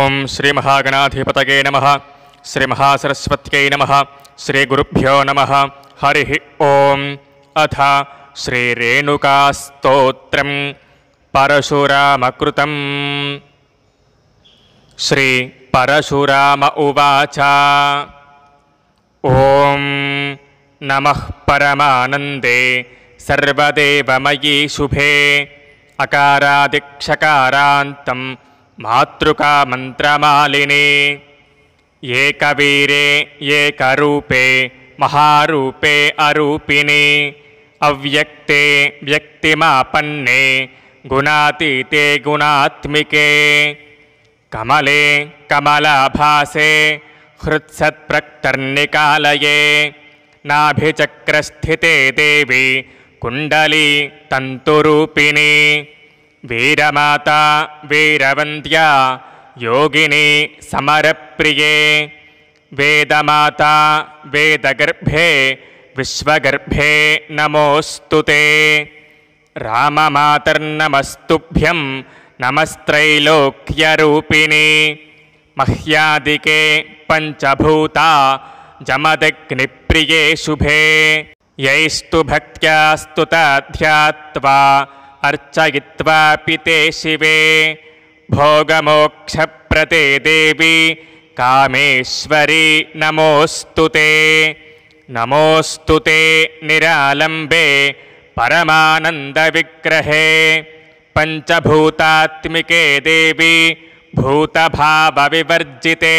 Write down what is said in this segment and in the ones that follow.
ॐ श्रीमहागणाधिपतये नमः श्रीमहासरस्वत्यै नमः श्रीगुरुभ्यो नमः हरिः ॐ अथ श्रीरेणुकास्तोत्रं परशुरामकृतम् श्रीपरशुराम उवाच ॐ नमः परमानन्दे सर्वदेवमयी शुभे अकारादिक्षकारान्तं मातृका मंत्रमालिनी ये कवीरे ये करूपे महारूपे अरूपिणी अव्यक्ते व्यक्तिमापन्ने गुणातीते गुणात्मिके कमले कमलाभासे हृत्सत्प्रक्तर्निकालये नाभिचक्रस्थिते देवी कुंडली तंतुरूपिणी वीरमाता वीरवन्द्या योगिनी समरप्रिये वेदमाता वेदगर्भे विश्वगर्भे नमोऽस्तु ते राममातर्नमस्तुभ्यं नमस्त्रैलोक्यरूपिणि मह्यादिके पञ्चभूता जमदग्निप्रिये शुभे यैस्तु भक्त्या त ध्यात्वा अर्चयित्वापि ते शिवे भोगमोक्षप्रते देवि कामेश्वरी नमोऽस्तु ते नमोऽस्तु ते निरालम्बे परमानन्दविग्रहे पञ्चभूतात्मिके देवि भूतभावविवर्जिते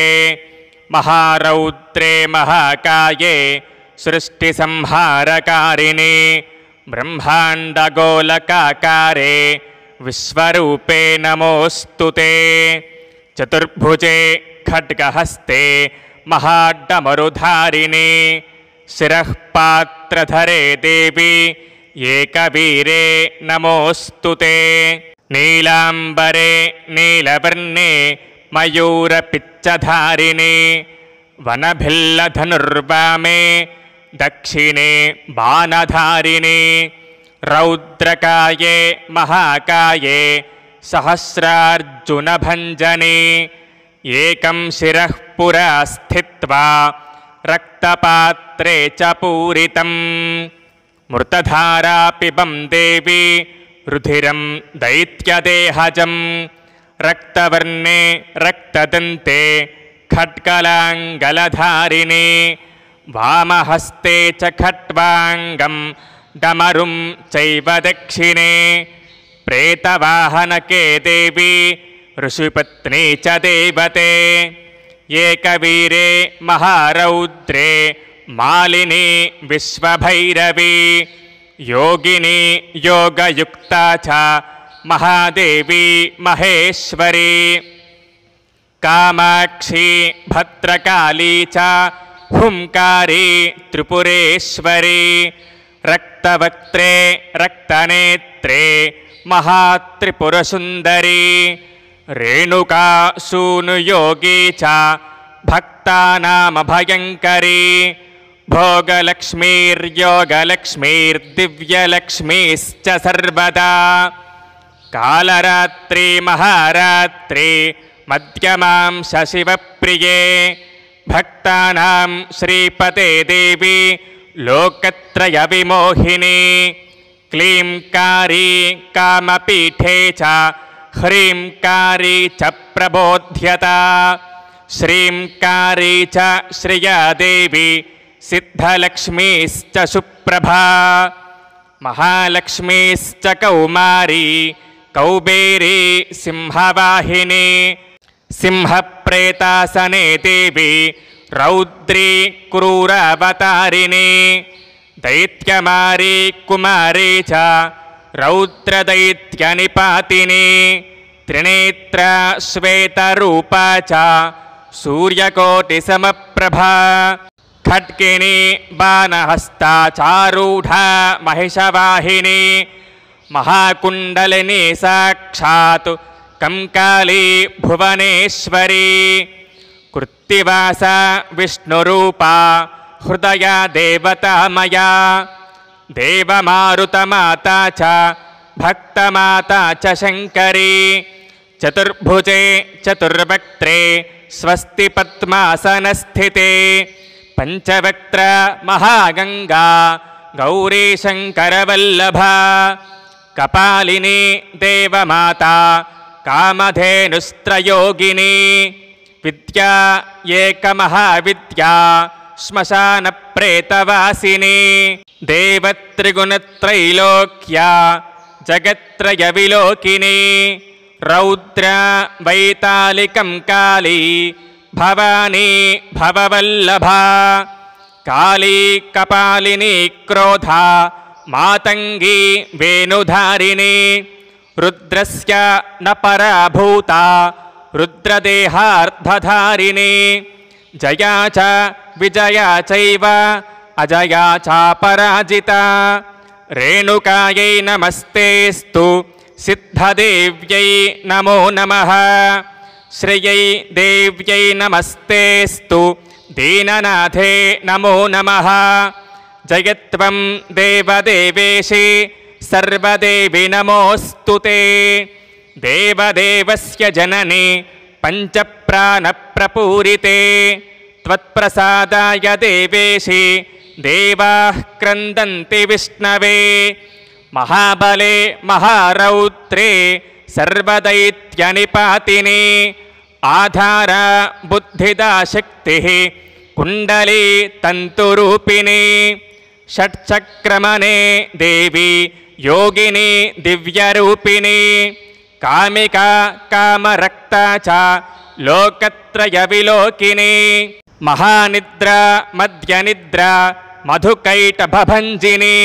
महारौद्रे महाकाये सृष्टिसंहारकारिणि ब्रह्माण्डगोलकाकारे विश्वरूपे नमोऽस्तु ते चतुर्भुजे खड्गहस्ते महाड्डमरुधारिणि शिरःपात्रधरे देवी एकवीरे नमोऽस्तु ते नीलाम्बरे नीलवर्णे मयूरपिच्चधारिणे वनभिल्लधनुर्वामे दक्षिणे बाणधारिणे रौद्रकाये महाकाये सहस्रार्जुनभञ्जने एकं पुरा स्थित्वा रक्तपात्रे च पूरितम् मृतधारापिबं देवी रुधिरं दैत्यदेहजं रक्तवर्णे रक्तदन्ते खट्कलाङ्गलधारिणे वामहस्ते च खट्वाङ्गं डमरुं चैव दक्षिणे प्रेतवाहनके देवी ऋषिपत्नी च देवते एकवीरे महारौद्रे मालिनी विश्वभैरवी योगिनी योगयुक्ता च महादेवी महेश्वरी कामाक्षी भद्रकाली च हुंकारे त्रिपुरेश्वरे रक्तवक्त्रे रक्तनेत्रे महात्रिपुरसुन्दरी रेणुकासूनुयोगी च भक्तानामभयङ्करी भोगलक्ष्मीर्योगलक्ष्मीर्दिव्यलक्ष्मीश्च सर्वदा कालरात्रि महारात्रि मध्यमां शशिवप्रिये भक्तानां श्रीपते देवी लोकत्रयविमोहिनी क्लीं कारी कामपीठे च ह्रीं कारी च प्रबोध्यता श्रीं कारी च श्रिया देवी सिद्धलक्ष्मीश्च सुप्रभा महालक्ष्मीश्च कौमारी कौबेरी सिंहवाहिनी सिंहप्रेतासने देवी रौद्री क्रूरावतारिणी दैत्यमारी कुमारी च रौद्रदैत्यनिपातिनी त्रिनेत्रा च सूर्यकोटिसमप्रभा खट्किनी चारूढा महिषवाहिनी महाकुण्डलिनी साक्षात् काली भुवनेश्वरी कृत्तिवासा विष्णुरूपा हृदया देवतामया देवमारुतमाता च भक्तमाता च शङ्करी चतुर्भुजे चतुर्वक्त्रे स्वस्तिपद्मासनस्थिते पञ्चवक्त्र महागङ्गा गौरी कपालिनी देवमाता कामधेनुस्त्रयोगिनी विद्या एकमहाविद्या श्मशानप्रेतवासिनी देवत्रिगुणत्रैलोक्या जगत्त्रयविलोकिनी रौद्रा वैतालिकं काली भवानी भववल्लभा काली कपालिनी क्रोधा मातङ्गी वेणुधारिणी रुद्रस्य न पराभूता रुद्रदेहार्धारिणी जया च विजया चैव अजया चापराजिता रेणुकायै नमस्तेऽस्तु सिद्धदेव्यै नमो नमः श्रियै देव्यै नमस्तेऽस्तु दीननाथे नमो नमः जयत्वं देवदेवेशे सर्वदेवि ते देवदेवस्य जननि पञ्चप्राणप्रपूरिते त्वत्प्रसादाय देवेशि देवाः क्रन्दन्ति विष्णवे महाबले महारौत्रे सर्वदैत्यनिपातिनि बुद्धिदा शक्तिः कुण्डली तन्तुरूपिणी षट्चक्रमणे देवी योगिनी दिव्यरूपिणी कामिका कामरक्ता च लोकत्रयविलोकिनी महानिद्रा मध्यनिद्रा मधुकैटभभञ्जिनी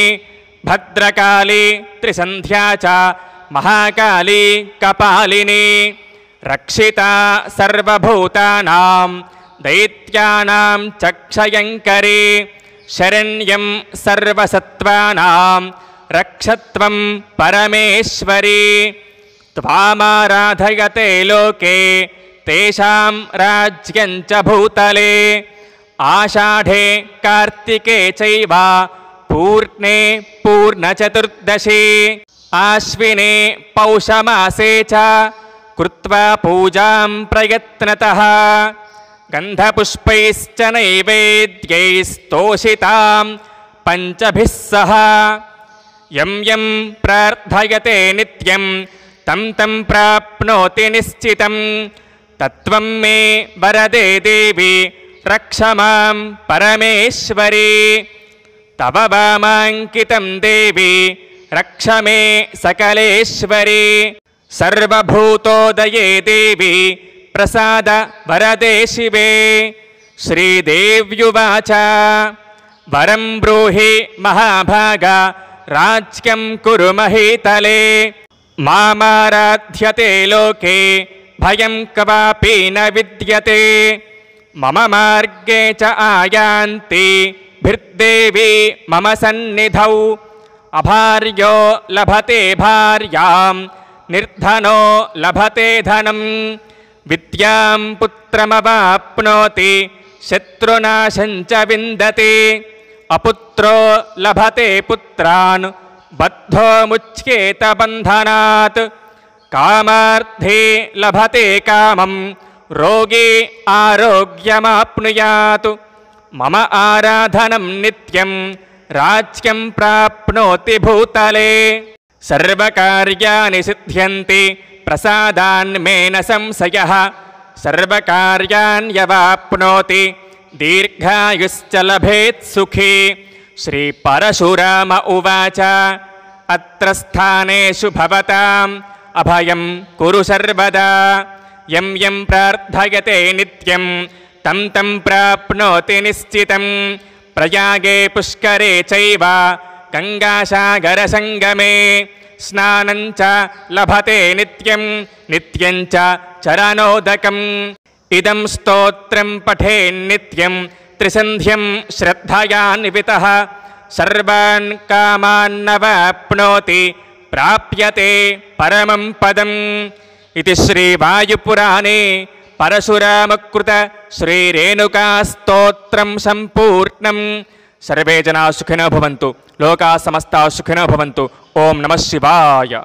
भद्रकाली त्रिसन्ध्या च महाकाली कपालिनी रक्षिता सर्वभूतानां दैत्यानां चक्षयङ्करी शरण्यं सर्वसत्त्वानां रक्षत्वं परमेश्वरी त्वामाराधयते लोके तेषां राज्यम् भूतले आषाढे कार्तिके चैव पूर्णे पूर्णचतुर्दशी आश्विने पौषमासे च कृत्वा पूजाम् प्रयत्नतः गन्धपुष्पैश्च नैवेद्यैस्तोषितां पञ्चभिः सह यं यं प्रार्थयते नित्यं तं तं प्राप्नोति निश्चितं तत्त्वम् मे वरदे देवि रक्ष मां परमेश्वरी तव वामाङ्कितं देवि रक्ष मे सकलेश्वरी सर्वभूतोदये देवि प्रसाद वरदे शिवे श्रीदेव्युवाच वरं ब्रूहि महाभाग राज्यं कुरु महीतले मामाराध्यते लोके भयं कवापि न विद्यते मम मार्गे च आयान्ति भृद्देवी मम सन्निधौ अभार्यो लभते भार्याम् निर्धनो लभते धनम् विद्याम् पुत्रमवाप्नोति शत्रुनाशं च विन्दति अपुत्रो लभते पुत्रान् बद्धोमुच्येतबन्धनात् कामार्थे लभते कामम् रोगी आरोग्यमाप्नुयात् मम आराधनं नित्यं। राज्यं प्राप्नोति भूतले सर्वकार्याणि सिध्यन्ति प्रसादान्मेन संशयः सर्वकार्याण्यवाप्नोति दीर्घायुश्च लभेत् सुखी श्रीपरशुराम उवाच अत्र स्थानेषु भवताम् अभयम् कुरु सर्वदा यं यं प्रार्थयते नित्यं तं तं प्राप्नोति निश्चितं प्रयागे पुष्करे चैव गङ्गासागरसङ्गमे स्नानञ्च लभते नित्यं च चरणोदकम् ఇదం స్తోత్రం పఠేన్నిత్యం త్రిసంధ్యం శ్రద్ధయా నివిత సర్వాన్ కామాన్నవాప్నోతి ప్రాప్యతే పరమం పదం ఇది శ్రీవాయుపురాణే పరశురామకృత శ్రీరేణుకాస్తోత్రం సంపూర్ణం సర్వే జనా సుఖినో భవంతు లోకా సమస్త సుఖినో భవంతు ఓం నమ శివాయ